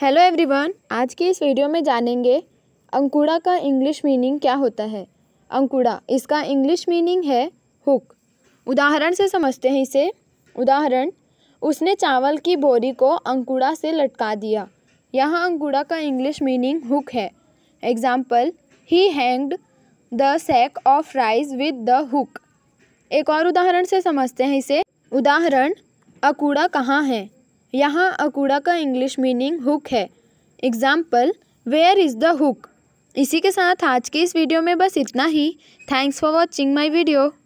hello everyone आज की इस वीडियो में जानेंगे अंकुड़ा का इंग्लिश मीनिंग क्या होता है अंकुड़ा इसका इंग्लिश मीनिंग है हुक उदाहरण से समझते हैं इसे उदाहरण उसने चावल की बोरी को अंकुड़ा से लटका दिया यहाँ अंकुड़ा का इंग्लिश मीनिंग हुक है example he hanged the sack of rice with the hook एक और उदाहरण से समझते हैं इसे उदाहरण अकूड़ा कहाँ है यहाँ अकूड़ा का इंग्लिश मीनिंग हुक है example where is the hook इसी के साथ आज के इस वीडियो में बस इतना ही thanks for watching my video